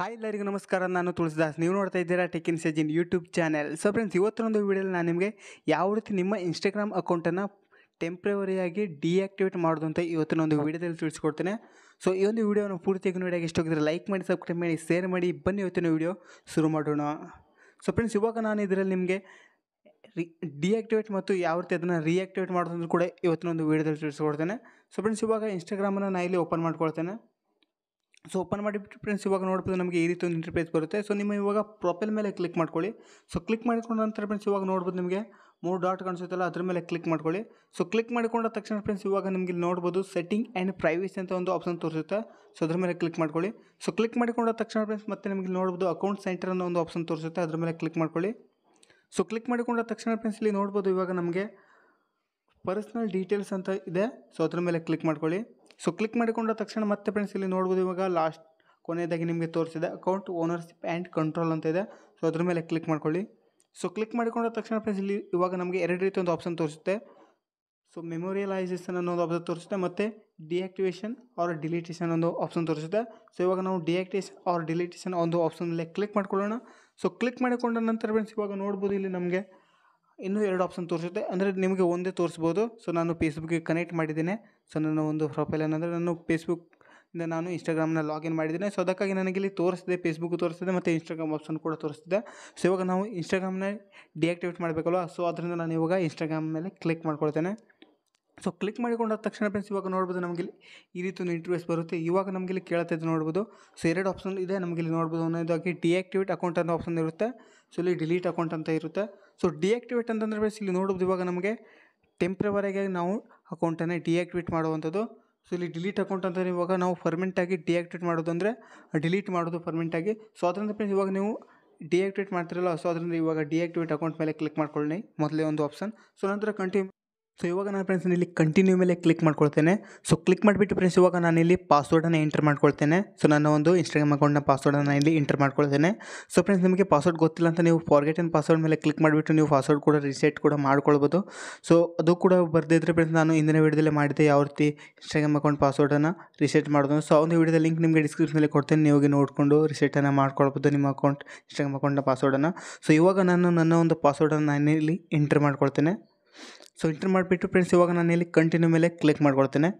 hi ಎಲ್ಲರಿಗೂ ನಮಸ್ಕಾರ ನಾನು ತುಳಸಿದಾಸ್ ನೀವು ನೋಡ್ತಾ ಇದ್ದೀರಾ ಟೆಕ್ ಇನ್ ಸೆಜಿನ್ ಯೂಟ್ಯೂಬ್ ಚಾನೆಲ್ ಸೊ ಫ್ರೆಂಡ್ಸ್ ಇವತ್ತೊಂದು ವೀಡಿಯೋಲಿ ನಾನು ನಿಮಗೆ ಯಾವ ರೀತಿ ನಿಮ್ಮ ಇನ್ಸ್ಟಾಗ್ರಾಮ್ ಅಕೌಂಟನ್ನು ಟೆಂಪ್ರವರಿಯಾಗಿ ಡಿಆಕ್ಟಿವೇಟ್ ಮಾಡೋದು ಅಂತ ಇವತ್ತಿನ ಒಂದು ವೀಡಿಯೋದಲ್ಲಿ ತಿಳಿಸ್ಕೊಡ್ತೇನೆ ಸೊ ಈ ಒಂದು ವೀಡಿಯೋನ ಪೂರ್ತಿಯಾಗಿ ನೋಡಿ ಎಷ್ಟು ಹೋಗಿದ್ರೆ ಲೈಕ್ ಮಾಡಿ ಸಬ್ಸ್ಕ್ರೈಬ್ ಮಾಡಿ ಶೇರ್ ಮಾಡಿ ಬನ್ನಿ ಇವತ್ತಿನ ವೀಡಿಯೋ ಶುರು ಮಾಡೋಣ ಸೊ ಫ್ರೆಂಡ್ಸ್ ಇವಾಗ ನಾನು ಇದರಲ್ಲಿ ನಿಮಗೆ ರಿ ಡಿಆಕ್ಟಿವೇಟ್ ಮತ್ತು ಯಾವ ರೀತಿ ಅದನ್ನು ರಿಯಾಕ್ಟಿವೇಟ್ ಮಾಡೋದಂದ್ರೂ ಕೂಡ ಇವತ್ತಿನ ಒಂದು ವೀಡಿಯೋದಲ್ಲಿ ತಿಳಿಸ್ಕೊಡ್ತೇನೆ ಸೊ ಫ್ರೆಂಡ್ಸ್ ಇವಾಗ ಇನ್ಸ್ಟಾಗ್ರಾಮನ್ನು ನಾನು ಇಲ್ಲಿ ಓಪನ್ ಮಾಡ್ಕೊಳ್ತೇನೆ ಸೊ ಓಪನ್ ಮಾಡಿಬಿಟ್ಟು ಫ್ರೆಂಡ್ಸ್ ಇವಾಗ ನೋಡ್ಬೋದು ನಮಗೆ ಈ ರೀತಿ ಒಂದು ಇಂಟರ್ಪ್ರೈಸ್ ಬರುತ್ತೆ ಸೊ ನಿಮ್ಮ ಇವಾಗ ಪ್ರೊಫೈಲ್ ಮೇಲೆ ಕ್ಲಿಕ್ ಮಾಡ್ಕೊಳ್ಳಿ ಸೊ ಕ್ಲಿಕ್ ಮಾಡಿಕೊಂಡ ನಂತರ ಫ್ರೆಂಡ್ಸ್ ಇವಾಗ ನೋಡ್ಬೋದು ನಿಮಗೆ ಮೂರು ಡಾಟ್ ಕಾಣಿಸುತ್ತಲ್ಲ ಅದ್ರ ಮೇಲೆ ಕ್ಲಿಕ್ ಮಾಡ್ಕೊಳ್ಳಿ ಸೊ ಕ್ಲಿಕ್ ಮಾಡಿಕೊಂಡ ತಕ್ಷಣ ಫ್ರೆಂಡ್ಸ್ ಇವಾಗ ನಿಮಗೆ ನೋಡ್ಬೋದು ಸೆಟ್ಟಿಂಗ್ ಆ್ಯಂಡ್ ಪ್ರೈವೇಸಿ ಅಂತ ಒಂದು ಆಪ್ಷನ್ ತೋರಿಸುತ್ತೆ ಸೊ ಅದ್ರ ಮೇಲೆ ಕ್ಲಿಕ್ ಮಾಡ್ಕೊಳ್ಳಿ ಸೊ ಕ್ಲಿಕ್ ಮಾಡಿಕೊಂಡ ತಕ್ಷಣ ಫ್ರೆಂಡ್ಸ್ ಮತ್ತೆ ನಿಮಗೆ ನೋಡ್ಬೋದು ಅಕೌಂಟ್ ಸೆಂಟರ್ ಅನ್ನೋ ಒಂದು ಆಪ್ಷನ್ ತೋರಿಸುತ್ತೆ ಅದ್ರ ಮೇಲೆ ಕ್ಲಿಕ್ ಮಾಡ್ಕೊಳ್ಳಿ ಸೊ ಕ್ಲಿಕ್ ಮಾಡಿಕೊಂಡ ತಕ್ಷಣ ಫ್ರೆಂಡ್ಸ್ ಇಲ್ಲಿ ನೋಡ್ಬೋದು ಇವಾಗ ನಮಗೆ ಪರ್ಸ್ನಲ್ ಡೀಟೇಲ್ಸ್ ಅಂತ ಇದೆ ಸೊ ಅದ್ರ ಮೇಲೆ ಕ್ಲಿಕ್ ಮಾಡ್ಕೊಳ್ಳಿ ಸೊ ಕ್ಲಿಕ್ ಮಾಡಿಕೊಂಡ ತಕ್ಷಣ ಮತ್ತೆ ಫ್ರೆಂಡ್ಸ್ ಇಲ್ಲಿ ನೋಡ್ಬೋದು ಇವಾಗ ಲಾಸ್ಟ್ ಕೊನೆಯದಾಗಿ ನಿಮಗೆ ತೋರಿಸಿದೆ ಅಕೌಂಟ್ ಓನರ್ಶಿಪ್ ಆ್ಯಂಡ್ ಕಂಟ್ರೋಲ್ ಅಂತ ಇದೆ ಸೊ ಅದ್ರ ಮೇಲೆ ಕ್ಲಿಕ್ ಮಾಡ್ಕೊಳ್ಳಿ ಸೊ ಕ್ಲಿಕ್ ಮಾಡಿಕೊಂಡ ತಕ್ಷಣ ಫ್ರೆಂಡ್ಸ್ ಇಲ್ಲಿ ಇವಾಗ ನಮಗೆ ಎರಡು ರೀತಿ ಒಂದು ಆಪ್ಷನ್ ತೋರಿಸುತ್ತೆ ಸೊ ಮೆಮೊರಿಯಲೈಸೇಷನ್ ಒಂದು ಆಪ್ಷನ್ ತೋರಿಸುತ್ತೆ ಮತ್ತು ಡಿಆಕ್ಟಿವೇಷನ್ ಆರ್ ಡಿಲೀಟೇಷನ್ ಒಂದು ಆಪ್ಷನ್ ತೋರಿಸುತ್ತೆ ಸೊ ಇವಾಗ ನಾವು ಡಿಆಕ್ಟಿವೇಷನ್ ಆರ್ ಡಿಲೀಟೇಷನ್ ಒಂದು ಆಪ್ಷನ್ ಮೇಲೆ ಕ್ಲಿಕ್ ಮಾಡ್ಕೊಳ್ಳೋಣ ಸೊ ಕ್ಲಿಕ್ ಮಾಡಿಕೊಂಡ ನಂತರ ಫ್ರೆಂಡ್ಸ್ ಇವಾಗ ನೋಡ್ಬೋದು ಇಲ್ಲಿ ನಮಗೆ ಇನ್ನೂ ಎರಡು ಆಪ್ಷನ್ ತೋರಿಸುತ್ತೆ ಅಂದರೆ ನಿಮಗೆ ಒಂದೇ ತೋರಿಸ್ಬೋದು ಸೊ ನಾನು ಫೇಸ್ಬುಕ್ಗೆ ಕನೆಕ್ಟ್ ಮಾಡಿದ್ದೀನಿ ಸೊ ನನ್ನ ಒಂದು ಪ್ರೊಫೈಲ್ ಏನಂದರೆ ನಾನು ಫೇಸ್ಬುಕ್ ಇಂದ ನಾನು ಇನ್ಸ್ಟಾಗ್ರಾಮ್ನ ಲಾಗಿನ್ ಮಾಡಿದ್ದೇನೆ ಸೊ ಅದಕ್ಕಾಗಿ ನನಗಿಲ್ಲಿ ತೋರಿಸಿದೆ ಫೇಸ್ಬುಕ್ ತೋರಿಸ್ತಿದೆ ಮತ್ತು ಇನ್ಸ್ಟಾಗ್ರಾಮ್ ಆಪ್ಷನ್ ಕೂಡ ತೋರಿಸ್ತಿದೆ ಸೊ ಇವಾಗ ನಾವು ಇನ್ಸ್ಟಾಗ್ರಾಮ್ನ ಡಿಆಕ್ಟಿವೇಟ್ ಮಾಡಬೇಕಲ್ಲ ಸೊ ಅದರಿಂದ ನಾನು ಇವಾಗ ಇನ್ಸ್ಟಾಗ್ರಾಮ್ ಮೇಲೆ ಕ್ಲಿಕ್ ಮಾಡ್ಕೊಳ್ತೇನೆ ಸೊ ಕ್ಲಿಕ್ ಮಾಡಿಕೊಂಡ ತಕ್ಷಣ ಫ್ರೆಂಡ್ಸ್ ಇವಾಗ ನೋಡ್ಬೋದು ಇಲ್ಲಿ ಈ ರೀತಿ ಒಂದು ಇಂಟರ್ವ್ಯೂಸ್ ಬರುತ್ತೆ ಇವಾಗ ನಮಗಿಲ್ಲಿ ಕೇಳ್ತಿದ್ದು ನೋಡ್ಬೋದು ಸೊ ಎರಡು ಆಪ್ಷನ್ ಇದೆ ನಮಗಿಲ್ಲಿ ನೋಡ್ಬೋದು ಅನ್ನೋದಾಗಿ ಡಿಆಕ್ಟಿವೇಟ್ ಅಕೌಂಟ್ ಅನ್ನೋ ಆಪ್ಷನ್ ಇರುತ್ತೆ ಸೊ ಇಲ್ಲಿ ಡಿಲೀಟ್ ಅಕೌಂಟ್ ಅಂತ ಇರುತ್ತೆ ಸೊ ಡಿಆಕ್ಟಿವೇಟ್ ಅಂತಂದ್ರೆ ಬೇಸ್ ಇಲ್ಲಿ ನೋಡೋದು ಇವಾಗ ನಮಗೆ ಟೆಂಪ್ರವರಿಯಾಗಿ ನಾವು ಅಕೌಂಟನ್ನು ಡಿಯಾಕ್ಟಿವೇಟ್ ಮಾಡುವಂಥದ್ದು ಸೊ ಇಲ್ಲಿ ಡಿಲೀಟ್ ಅಕೌಂಟ್ ಅಂತಂದರೆ ಇವಾಗ ನಾವು ಪರ್ಮನೆಂಟಾಗಿ ಡಿಆಕ್ಟಿವೇಟ್ ಮಾಡೋದು ಅಂದರೆ ಡಿಲೀಟ್ ಮಾಡೋದು ಪರ್ಮೆಂಟಾಗಿ ಸೊ ಅದರಿಂದ ಫ್ರೆಂಡ್ಸ್ ಇವಾಗ ನೀವು ಡಿಯಾಕ್ಟಿವೇಟ್ ಮಾಡ್ತಿರಲ್ಲ ಸೊ ಅದರಿಂದ ಇವಾಗ ಡಿಯಾಕ್ಟಿವೇಟ್ ಅಕೌಂಟ್ ಮೇಲೆ ಕ್ಲಿಕ್ ಮಾಡ್ಕೊಳ್ಳಿ ಮೊದಲೇ ಒಂದು ಆಪ್ಷನ್ ಸೊ ನಂತರ ಕಂಟಿನ್ಯೂ ಸೊ ಇವಾಗ ನಾನು ಫ್ರೆಂಡ್ಸ್ ಇಲ್ಲಿ ಕಂಟಿನ್ಯೂ ಮೇಲೆ ಕ್ಲಿಕ್ ಮಾಡ್ಕೊಳ್ತೇನೆ ಸೊ ಕ್ಲಿಕ್ ಮಾಡಿಬಿಟ್ಟು ಫ್ರೆಂಡ್ಸ್ ಇವಾಗ ನಾನು ಇಲ್ಲಿ ಪಾಸ್ವರ್ಡನ್ನು ಎಂಟರ್ ಮಾಡ್ಕೊಳ್ತೇನೆ ಸೊ ನನ್ನ ಒಂದು ಇನ್ಸ್ಟಾಗ್ರಾಮ್ ಅಕೌಂಟ್ನ ಪಾಸ್ವರ್ಡನ್ನು ಇಲ್ಲಿ ಎಂಟರ್ ಮಾಡ್ಕೊಳ್ತೇನೆ ಸೊ ಫ್ರೆಂಡ್ಸ್ ನಿಮಗೆ ಪಾಸ್ವರ್ಡ್ ಗೊತ್ತಿಲ್ಲ ಅಂತ ನೀವು ಫಾರ್ಗೆಟ್ ಆ್ಯಂಡ್ ಪಾಸ್ವರ್ಡ್ ಮೇಲೆ ಕ್ಲಿಕ್ ಮಾಡಿಬಿಟ್ಟು ನೀವು ಪಾಸ್ವರ್ಡ್ ಕೂಡ ರಿಸೆಟ್ ಕೂಡ ಮಾಡ್ಕೊಳ್ಬೋದು ಸೊ ಅದು ಕೂಡ ಬರ್ದಿದ್ರೆ ಫ್ರೆಂಡ್ಸ್ ನಾನು ಇಂದಿನ ವಿಡಿಯೋದಲ್ಲಿ ಮಾಡಿದ್ದೆ ಯಾವ ರೀತಿ ಇನ್ಸ್ಟಾಗ್ರಾಮ್ ಅಕೌಂಟ್ ಪಾಸ್ವರ್ಡನ್ನು ರಿಸೆಟ್ ಮಾಡೋದು ಸೊ ಒಂದು ವಿಡಿಯೋದ ಲಿಂಕ್ ನಿಮಗೆ ಡಿಸ್ಕ್ರಿಪ್ಷನಲ್ಲಿ ಕೊಡ್ತೇನೆ ನೀವು ಹೋಗಿ ನೋಡಿಕೊಂಡು ರಿಸೆಟನ್ನು ಮಾಡ್ಕೊಳ್ಬೋದು ನಿಮ್ಮ ಅಕೌಂಟ್ ಇನ್ಸ್ಟಾಗ್ರಾಮ್ ಅಕೌಂಟ್ನ ಪಾಸ್ವರ್ಡನ್ನು ಸೊ ಇವಾಗ ನಾನು ನನ್ನ ಒಂದು ಪಾಸ್ವರ್ಡನ್ನು ನಾನು ಇಲ್ಲಿ ಎಂಟರ್ ಮಾಡ್ಕೊಳ್ತೇನೆ ಸೊ ಇಂಟರ್ ಮಾಡಿಬಿಟ್ಟು ಫ್ರೆಂಡ್ಸ್ ಇವಾಗ ನಾನು ಇಲ್ಲಿ ಕಂಟಿನ್ಯೂ ಮೇಲೆ ಕ್ಲಿಕ್ ಮಾಡ್ಕೊಳ್ತೇನೆ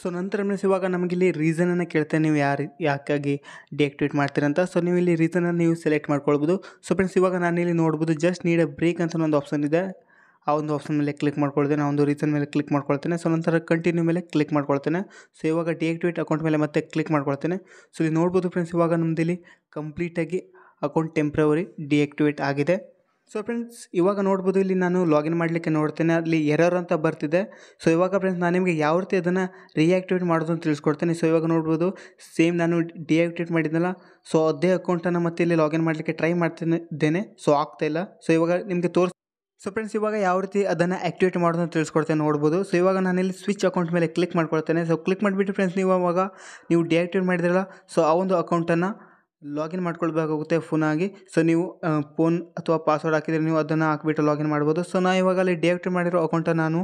ಸೊ ನಂತರ ಫ್ರೆಂಡ್ಸ್ ಇವಾಗ ನಮಗಿಲ್ಲಿ ರೀಸನನ್ನು ಕೇಳ್ತೇನೆ ನೀವು ಯಾರು ಯಾಕಾಗಿ ಡಿಆಕ್ಟಿವೇಟ್ ಮಾಡ್ತೀರಂತ ಸೊ ನೀವು ಇಲ್ಲಿ ರೀಸನನ್ನು ನೀವು ಸೆಲೆಕ್ಟ್ ಮಾಡ್ಕೊಳ್ಬೋದು ಸೊ ಫ್ರೆಂಡ್ಸ್ ಇವಾಗ ನಾನು ಇಲ್ಲಿ ನೋಡ್ಬೋದು ಜಸ್ಟ್ ನೀಡ್ ಎ ಬ್ರೇಕ್ ಅಂತ ಒಂದು ಆಪ್ಷನ್ ಇದೆ ಆ ಒಂದು ಆಪ್ಷನ್ ಮೇಲೆ ಕ್ಲಿಕ್ ಮಾಡ್ಕೊಳ್ತೇನೆ ಆ ಒಂದು ರೀಸನ್ ಮೇಲೆ ಕ್ಲಿಕ್ ಮಾಡ್ಕೊಳ್ತೇನೆ ಸೊ ನಂತರ ಕಂಟಿನ್ಯೂ ಮೇಲೆ ಕ್ಲಿಕ್ ಮಾಡ್ಕೊಳ್ತೇನೆ ಸೊ ಇವಾಗ ಡಿಆಕ್ಟಿವೇಟ್ ಅಕೌಂಟ್ ಮೇಲೆ ಮತ್ತೆ ಕ್ಲಿಕ್ ಮಾಡ್ಕೊಳ್ತೇನೆ ಸೊ ಇಲ್ಲಿ ನೋಡ್ಬೋದು ಫ್ರೆಂಡ್ಸ್ ಇವಾಗ ನಮ್ಮದಿಲ್ಲಿ ಕಂಪ್ಲೀಟಾಗಿ ಅಕೌಂಟ್ ಟೆಂಪ್ರವರಿ ಡಿಆಕ್ಟಿವೇಟ್ ಆಗಿದೆ ಸೊ ಫ್ರೆಂಡ್ಸ್ ಇವಾಗ ನೋಡ್ಬೋದು ಇಲ್ಲಿ ನಾನು ಲಾಗಿನ್ ಮಾಡಲಿಕ್ಕೆ ನೋಡ್ತೇನೆ ಅಲ್ಲಿ ಎರರ್ ಅಂತ ಬರ್ತಿದೆ ಸೊ ಇವಾಗ ಫ್ರೆಂಡ್ಸ್ ನಾನು ನಿಮಗೆ ಯಾವ ರೀತಿ ಅದನ್ನು ರಿಯಾಕ್ಟಿವೇಟ್ ಮಾಡೋದು ಅಂತ ತಿಳಿಸ್ಕೊಡ್ತೇನೆ ಸೊ ಇವಾಗ ನೋಡ್ಬೋದು ಸೇಮ್ ನಾನು ಡಿಆಕ್ಟಿವೇಟ್ ಮಾಡಿದ್ನಲ್ಲ ಸೊ ಅದೇ ಅಕೌಂಟನ್ನು ಮತ್ತೆ ಇಲ್ಲಿ ಲಾಗಿನ್ ಮಾಡಲಿಕ್ಕೆ ಟ್ರೈ ಇದ್ದೇನೆ ಸೊ ಆಗ್ತಾಯಿಲ್ಲ ಸೊ ಇವಾಗ ನಿಮಗೆ ತೋರಿಸ್ ಸೊ ಫ್ರೆಂಡ್ಸ್ ಇವಾಗ ಯಾವ ರೀತಿ ಅದನ್ನು ಆ್ಯಕ್ಟಿವೇಟ್ ಮಾಡೋದನ್ನು ಅಂತ ತಿಳಿಸ್ಕೊಡ್ತೇನೆ ನೋಡ್ಬೋದು ಸೊ ಇವಾಗ ನಾನು ಇಲ್ಲಿ ಸ್ವಿಚ್ ಅಕೌಂಟ್ ಮೇಲೆ ಕ್ಲಿಕ್ ಮಾಡ್ಕೊಳ್ತೇನೆ ಸೊ ಕ್ಲಿಕ್ ಮಾಡಿಬಿಟ್ಟು ಫ್ರೆಂಡ್ಸ್ ನೀವು ಅವಾಗ ನೀವು ಡಿಆಕ್ಟಿವೇಟ್ ಮಾಡಿದ್ರಲ್ಲ ಸೊ ಆ ಒಂದು ಅಕೌಂಟನ್ನು ಲಾಗಿನ್ ಮಾಡ್ಕೊಳ್ಬೇಕಾಗುತ್ತೆ ಫೋನಾಗಿ ಸೊ ನೀವು ಫೋನ್ ಅಥವಾ ಪಾಸ್ವರ್ಡ್ ಹಾಕಿದರೆ ನೀವು ಅದನ್ನು ಹಾಕ್ಬಿಟ್ಟು ಲಾಗಿನ್ ಮಾಡ್ಬೋದು ಸೊ ನಾನು ಇವಾಗ ಅಲ್ಲಿ ಡಿಆಕ್ಟಿವ್ ಮಾಡಿರೋ ಅಕೌಂಟನ್ನು ನಾನು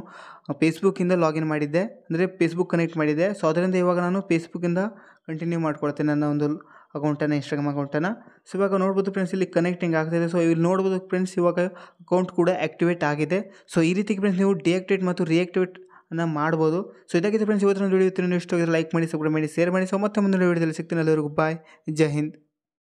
ಫೇಸ್ಬುಕ್ಕಿಂದ ಲಾಗಿನ್ ಮಾಡಿದ್ದೆ ಅಂದರೆ ಫೇಸ್ಬುಕ್ ಕನೆಕ್ಟ್ ಮಾಡಿದ್ದೆ ಸೊ ಅದರಿಂದ ಇವಾಗ ನಾನು ಫೇಸ್ಬುಕ್ಕಿಂದ ಕಂಟಿನ್ಯೂ ಮಾಡ್ಕೊಳ್ತೇನೆ ನನ್ನ ಒಂದು ಅಕೌಂಟನ್ನು ಇನ್ಸ್ಟಾಗ್ರಾಮ್ ಅಕೌಂಟನ್ನು ಸೊ ಇವಾಗ ನೋಡ್ಬೋದು ಫ್ರೆಂಡ್ಸ್ ಇಲ್ಲಿ ಕನೆಕ್ಟಿಂಗ್ ಆಗ್ತಿದೆ ಸೊ ಇಲ್ಲಿ ನೋಡ್ಬೋದು ಫ್ರೆಂಡ್ಸ್ ಇವಾಗ ಅಕೌಂಟ್ ಕೂಡ ಆ್ಯಕ್ಟಿವೇಟ್ ಆಗಿದೆ ಸೊ ಈ ರೀತಿ ಫ್ರೆಂಡ್ಸ್ ನೀವು ಡಿಯಾಕ್ಟಿವೇಟ್ ಮತ್ತು ರಿಯಾಕ್ಟಿವೇಟ್ ಅನ್ನ ಮಾಡ್ಬೋದು ಸೊ ಇದಾಗಿದೆ ಫ್ರೆಂಡ್ಸ್ ಇವತ್ತಿನ ವೀಡಿಯೋ ತಿನ್ನೋ ಇಷ್ಟ ಲೈಕ್ ಮಾಡಿ ಸಬ್ಸ್ಕ್ರೈಬ್ ಮಾಡಿ ಶೇರ್ ಮಾಡಿ ಸೊ ಮತ್ತೆ ಮುಂದಿನ ವೀಡಿಯೋದಲ್ಲಿ ಸಿಗ್ತೀನಿ ಎಲ್ಲರಿಗೂ ಬಾಯ್ ಜೈ ಹಿಂದ್